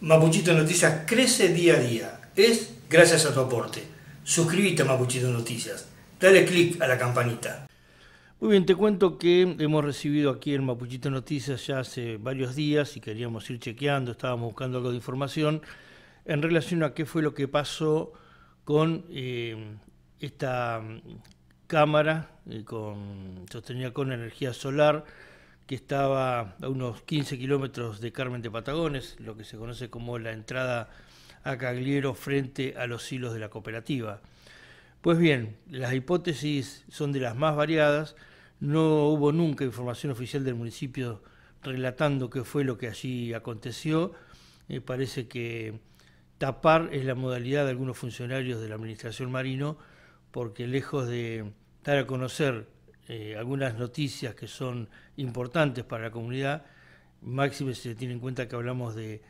Mapuchito Noticias crece día a día. Es gracias a tu aporte. Suscríbete a Mapuchito Noticias. Dale click a la campanita. Muy bien, te cuento que hemos recibido aquí en Mapuchito Noticias ya hace varios días y queríamos ir chequeando, estábamos buscando algo de información en relación a qué fue lo que pasó con eh, esta mm, cámara eh, con, sostenida con energía solar que estaba a unos 15 kilómetros de Carmen de Patagones, lo que se conoce como la entrada a Cagliero frente a los hilos de la cooperativa. Pues bien, las hipótesis son de las más variadas, no hubo nunca información oficial del municipio relatando qué fue lo que allí aconteció, eh, parece que tapar es la modalidad de algunos funcionarios de la Administración Marino, porque lejos de dar a conocer eh, algunas noticias que son importantes para la comunidad, máxime se tiene en cuenta que hablamos de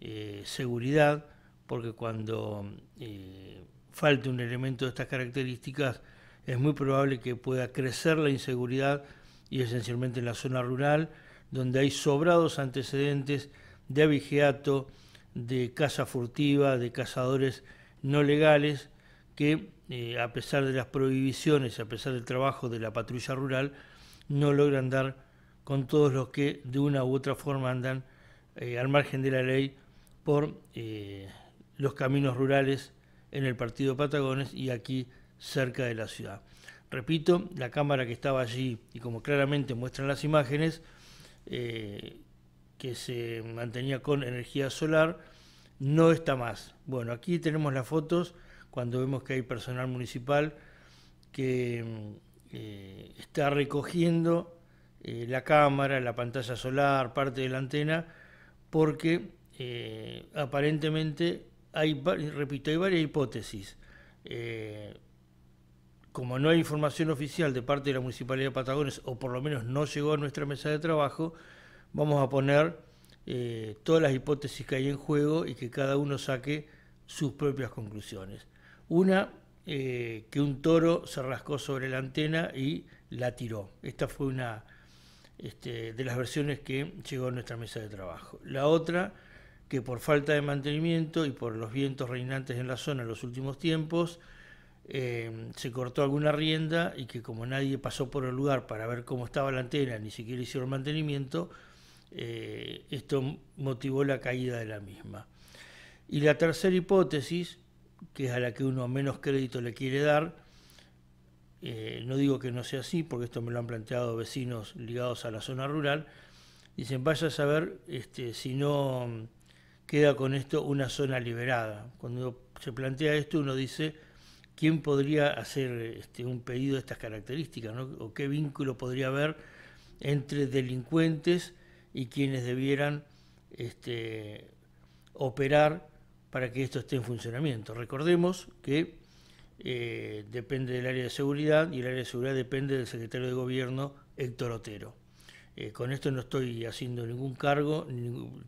eh, seguridad, porque cuando eh, falte un elemento de estas características es muy probable que pueda crecer la inseguridad y esencialmente en la zona rural, donde hay sobrados antecedentes de abigeato, de caza furtiva, de cazadores no legales, que eh, a pesar de las prohibiciones, a pesar del trabajo de la patrulla rural, no logran dar con todos los que de una u otra forma andan eh, al margen de la ley por eh, los caminos rurales en el partido Patagones y aquí cerca de la ciudad. Repito, la cámara que estaba allí y como claramente muestran las imágenes, que se mantenía con energía solar, no está más. Bueno, aquí tenemos las fotos cuando vemos que hay personal municipal que mm, eh, está recogiendo eh, la cámara, la pantalla solar, parte de la antena, porque eh, aparentemente hay, repito, hay varias hipótesis. como no hay información oficial de parte de la Municipalidad de Patagones, o por lo menos no llegó a nuestra mesa de trabajo, vamos a poner todas las hipótesis que hay en juego y que cada uno saque sus propias conclusiones. Una, eh, que un toro se rascó sobre la antena y la tiró. Esta fue una este, de las versiones que llegó a nuestra mesa de trabajo. La otra, que por falta de mantenimiento y por los vientos reinantes en la zona en los últimos tiempos, eh, se cortó alguna rienda y que como nadie pasó por el lugar para ver cómo estaba la antena, ni siquiera hicieron mantenimiento, eh, esto motivó la caída de la misma. Y la tercera hipótesis que es a la que uno menos crédito le quiere dar. Eh, no digo que no sea así, porque esto me lo han planteado vecinos ligados a la zona rural. Dicen, vaya a saber este, si no mm, queda con esto una zona liberada. Cuando se plantea esto, uno dice, ¿quién podría hacer este, un pedido de estas características? ¿O qué vínculo podría haber entre delincuentes y quienes debieran este, operar para que esto esté en funcionamiento. Recordemos que eh, depende del área de seguridad y el área de seguridad depende del secretario de gobierno Héctor Otero. Eh, con esto no estoy haciendo ningún cargo,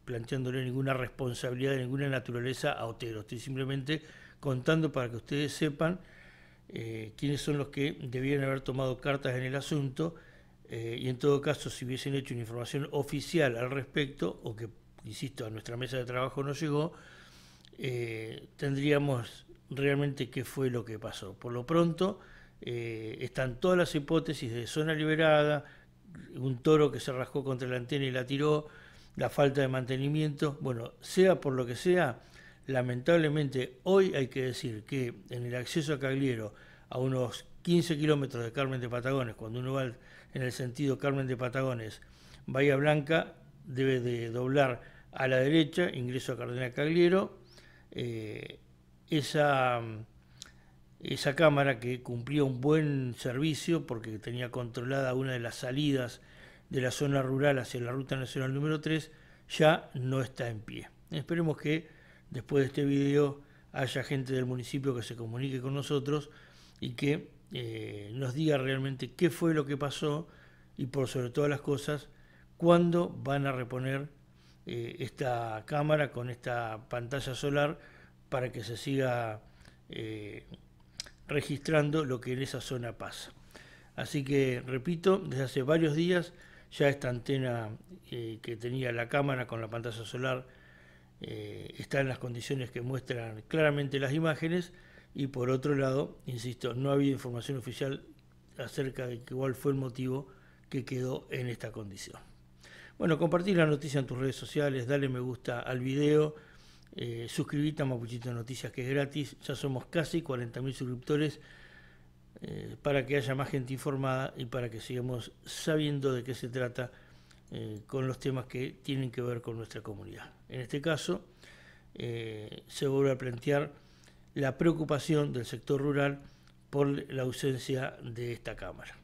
planteándole ninguna responsabilidad de ninguna naturaleza a Otero. Estoy simplemente contando para que ustedes sepan eh, quiénes son los que debían haber tomado cartas en el asunto y en todo caso si hubiesen hecho una información oficial al respecto o que, insisto, a nuestra mesa de trabajo no llegó, eh, tendríamos realmente qué fue lo que pasó. Por lo pronto, eh, están todas las hipótesis de zona liberada, un toro que se rascó contra la antena y la tiró, la falta de mantenimiento. Bueno, sea por lo que sea, lamentablemente hoy hay que decir que en el acceso a Cagliero, a unos 15 kilómetros de Carmen de Patagones, cuando uno va en el sentido Carmen de Patagones, Bahía Blanca, debe de doblar a la derecha, ingreso a Cardenal Cagliero, eh, esa, esa cámara que cumplía un buen servicio porque tenía controlada una de las salidas de la zona rural hacia la Ruta Nacional número 3, ya no está en pie. Esperemos que después de este video haya gente del municipio que se comunique con nosotros y que eh, nos diga realmente qué fue lo que pasó y por sobre todas las cosas, cuándo van a reponer eh, esta cámara con esta pantalla solar para que se siga eh, registrando lo que en esa zona pasa. Así que, repito, desde hace varios días ya esta antena eh, que tenía la cámara con la pantalla solar está en las condiciones que muestran claramente las imágenes y por otro lado, insisto, no había información oficial acerca de cuál fue el motivo que quedó en esta condición. Bueno, compartir la noticia en tus redes sociales, dale me gusta al video, eh, suscríbete a Mapuchito Noticias que es gratis, ya somos casi 40.000 suscriptores eh, para que haya más gente informada y para que sigamos sabiendo de qué se trata eh, con los temas que tienen que ver con nuestra comunidad. En este caso, eh, se vuelve a plantear la preocupación del sector rural por la ausencia de esta Cámara.